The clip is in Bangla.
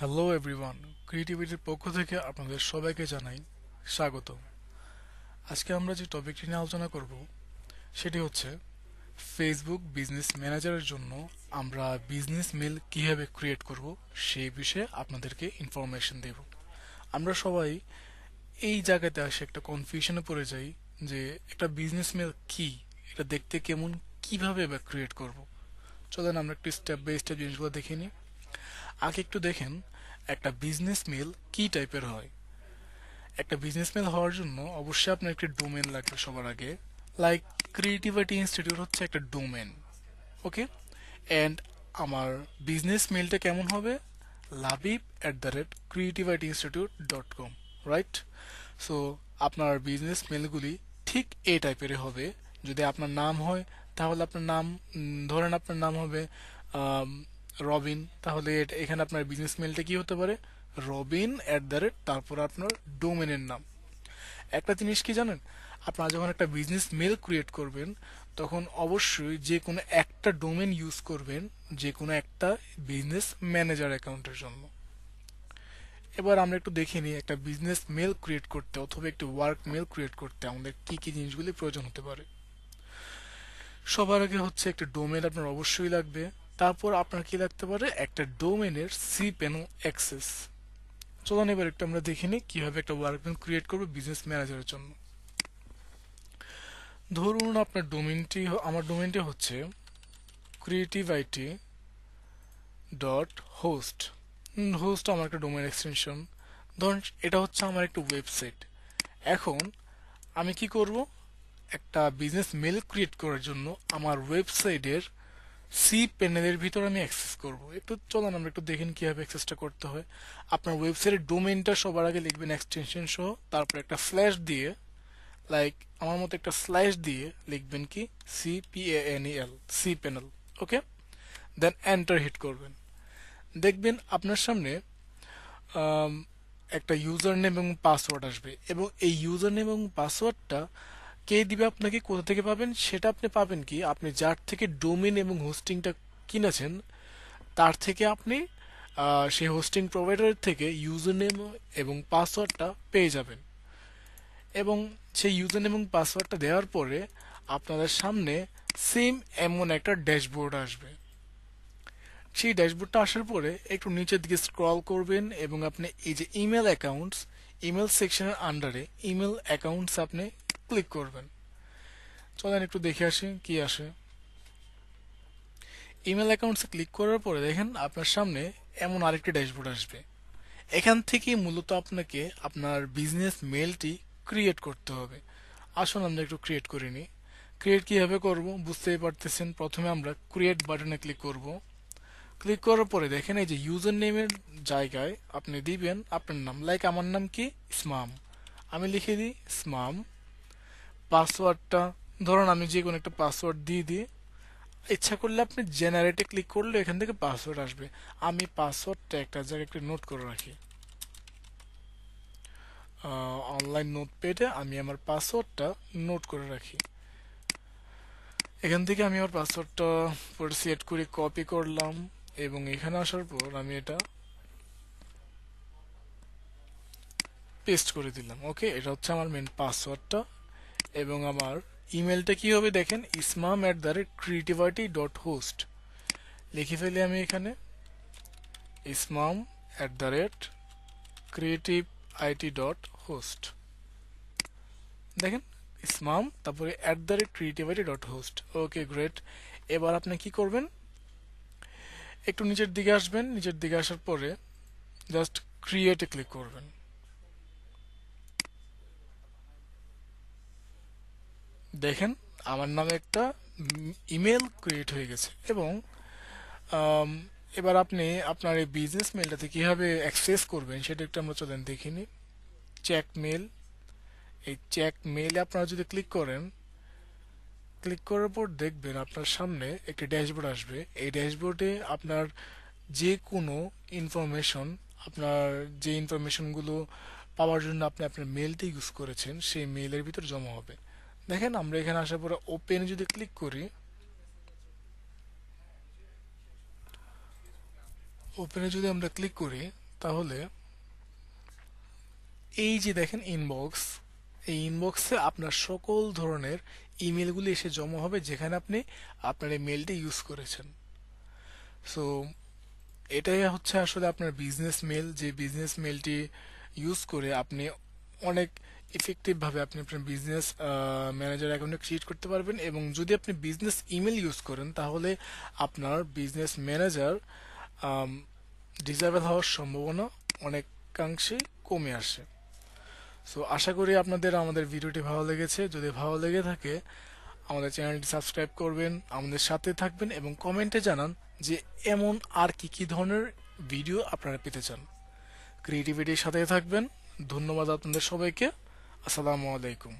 হ্যালো এভরিওয়ান ক্রিয়েটিভিটির পক্ষ থেকে আপনাদের সবাইকে জানাই স্বাগত আজকে আমরা যে টপিকটি নিয়ে আলোচনা করব সেটি হচ্ছে ফেসবুক বিজনেস ম্যানেজারের জন্য আমরা বিজনেস মেল কীভাবে ক্রিয়েট করব সেই বিষয়ে আপনাদেরকে ইনফরমেশন দেব আমরা সবাই এই জায়গাতে আসে একটা কনফিউশনে পড়ে যাই যে একটা বিজনেস মেল কী এটা দেখতে কেমন কিভাবে বা ক্রিয়েট করব চলেন আমরা একটু স্টেপ বাই স্টেপ জিনিসগুলো দেখে নিই আগে একটু দেখেন একটা বিজনেস মেল কি টাইপের হয় একটা বিজনেস মেল হওয়ার জন্য অবশ্যই আপনার একটি ডোমেন লাগবে সবার আগে লাইক ক্রিয়েটিভিটি ইনস্টিটিউট হচ্ছে একটা ডোমেন ওকে অ্যান্ড আমার বিজনেস মেলটা কেমন হবে Labib at the rate creativity institute dot com right so আপনার বিজনেস মেলগুলি ঠিক এ টাইপের হবে যদি আপনার নাম হয় তাহলে আপনার নাম ধরেন আপনার নাম হবে রবিন তাহলে এখানে আপনার বিজনেস মেলটা কি হতে পারে রবিন অ্যাট দ্য রেট তারপর আপনার ডোমেনের নাম একটা জিনিস কি জানেন আপনারা যখন একটা বিজনেস মেল ক্রিয়েট করবেন তখন অবশ্যই যে কোনো একটা ডোমেন ইউজ করবেন যে কোনো একটা বিজনেস ম্যানেজার অ্যাকাউন্টের জন্য এবার আমরা একটু দেখে নিই একটা বিজনেস মেল ক্রিয়েট করতে অথবা একটি ওয়ার্ক মেল ক্রিয়েট করতে আমাদের কি কি জিনিসগুলি প্রয়োজন হতে পারে সবার আগে হচ্ছে একটা ডোমেন আপনার অবশ্যই লাগবে তারপর আপনার কি লাগতে পারে একটা ডোমেনের সি প্যানেল অ্যাক্সেস চলুন এবার একটু আমরা দেখে নিই কীভাবে একটা ওয়ার্কবেঞ্চ ক্রিয়েট করবো বিজনেস ম্যানেজারের জন্য ধরুন আপনার ডোমেনটি আমার ডোমেনটি হচ্ছে creative IT dot host host আমার একটা ডোমেন এক্সটেনশন ধরুন এটা হচ্ছে আমার একটা ওয়েবসাইট এখন আমি কি করব একটা বিজনেস মেল ক্রিয়েট করার জন্য আমার ওয়েবসাইটের সি প্যানেলের ভিতর আমি অ্যাক্সেস করব একটু চলুন আমরা একটু দেখেন কিভাবে অ্যাক্সেসটা করতে হয় আপনার ওয়েবসাইটের ডোমেনটা সবার আগে লিখবেন এক্সটেনশন সহ তারপর একটা ফ্ল্যাশ দিয়ে লাইক আমার মতো একটা স্ল্যাশ দিয়ে লিখবেন কি C P L C panel okay then enter hit করবেন দেখবেন আপনার সামনে একটা ইউজার নেম এবং পাসওয়ার্ড আসবে এবং এই ইউজার নেম এবং পাসওয়ার্ডটা কে দিবে আপনাকে কোথা থেকে পাবেন সেটা আপনি পাবেন কি আপনি যার থেকে ডোমেন এবং হোস্টিংটা কিনেছেন তার থেকে আপনি সেই হোস্টিং প্রোভাইডারের থেকে ইউজার নেম এবং পাসওয়ার্ডটা পেয়ে যাবেন এবং সেই ইউজার নেম এবং পাসওয়ার্ডটা দেওয়ার পরে আপনাদের সামনে সেম এমন একটা ড্যাশবোর্ড আসবে সেই ড্যাশবোর্ডটা আসার পরে একটু নিচের দিকে স্ক্রল করবেন এবং আপনি এই যে ইমেল অ্যাকাউন্টস ইমেল সেকশনের আন্ডারে ইমেল অ্যাকাউন্টস আপনি ক্লিক করবেন চলেন একটু দেখে আসি কি আসে ইমেল অ্যাকাউন্টসে ক্লিক করার পরে দেখেন আপনার সামনে এমন আরেকটি ড্যাশবোর্ড আসবে এখান থেকে মূলত আপনাকে আপনার বিজনেস মেলটি ক্রিয়েট করতে হবে আসুন আমরা একটু ক্রিয়েট করে নিই ক্রিয়েট কীভাবে করব বুঝতেই পারতেছেন প্রথমে আমরা ক্রিয়েট বাটনে ক্লিক করব ক্লিক করার পরে দেখেন এই যে ইউজার নেমের জায়গায় আপনি দিবেন আপনার নাম লাইক আমার নাম কি স্মাম আমি লিখে দিই স্মাম পাসওয়ার্ডটা ধরুন আমি যে কোনো একটা পাসওয়ার্ড দিয়ে দিই ইচ্ছা করলে আপনি জেনারেটে ক্লিক করলে এখান থেকে পাসওয়ার্ড আসবে আমি পাসওয়ার্ডটা একটা জায়গায় একটু নোট করে রাখি অনলাইন নোটপ্যাডে আমি আমার পাসওয়ার্ডটা নোট করে রাখি এখান থেকে আমি আমার পাসওয়ার্ডটা সেট করে কপি করলাম এবং এখানে আসার পর আমি এটা পেস্ট করে দিলাম ওকে এটা হচ্ছে আমার মেন পাসওয়ার্ডটা এবং আমার ইমেলটা কি হবে দেখেন Ismam at the rate creativity dot host লিখে ফেলি আমি এখানে Ismam at the rate creative IT dot host দেখেন ইসমাম তারপরে at the rate creativity dot host okay great এবার আপনি কি করবেন একটু নিচের দিকে আসবেন নিচের দিকে আসার পরে জাস্ট ক্রিয়েটে ক্লিক করবেন দেখেন আমার নামে একটা ইমেল ক্রিয়েট হয়ে গেছে এবং এবার আপনি আপনার এই বিজনেস মেলটাতে কীভাবে অ্যাক্সেস করবেন সেটা একটু আমরা চলেন দেখিনি চেক মেল এই চেক মেলে আপনারা যদি ক্লিক করেন ক্লিক করার পর দেখবেন আপনার সামনে একটি ড্যাশবোর্ড আসবে এই ড্যাশবোর্ডে আপনার যে কোনো ইনফরমেশন আপনার যে ইনফরমেশনগুলো পাওয়ার জন্য আপনি আপনার মেলটি ইউজ করেছেন সেই মেলের ভিতর জমা হবে দেখেন আমরা এখানে আসার পরে ওপেন যদি ক্লিক করি ওপেনে যদি আমরা ক্লিক করি তাহলে এই যে দেখেন ইনবক্স এই ইনবক্সে আপনার সকল ধরনের ইমেলগুলি এসে জমা হবে যেখানে আপনি আপনার এই মেলটি ইউজ করেছেন সো এটাই হচ্ছে আসলে আপনার বিজনেস মেল যে বিজনেস মেলটি ইউজ করে আপনি অনেক ইফেক্টিভভাবে আপনি আপনার বিজনেস ম্যানেজার অ্যাকাউন্টে ক্রিয়েট করতে পারবেন এবং যদি আপনি বিজনেস ইমেল ইউজ করেন তাহলে আপনার বিজনেস ম্যানেজার ডিসেবল হওয়ার সম্ভাবনা অনেকাংশে কমে আসে সো আশা করি আপনাদের আমাদের ভিডিওটি ভালো লেগেছে যদি ভালো লেগে থাকে আমাদের চ্যানেলটি সাবস্ক্রাইব করবেন আমাদের সাথে থাকবেন এবং কমেন্টে জানান যে এমন আর কি কি ধরনের ভিডিও আপনারা পেতে চান ক্রিয়েটিভিটির সাথে থাকবেন ধন্যবাদ আপনাদের সবাইকে assalamu alaikum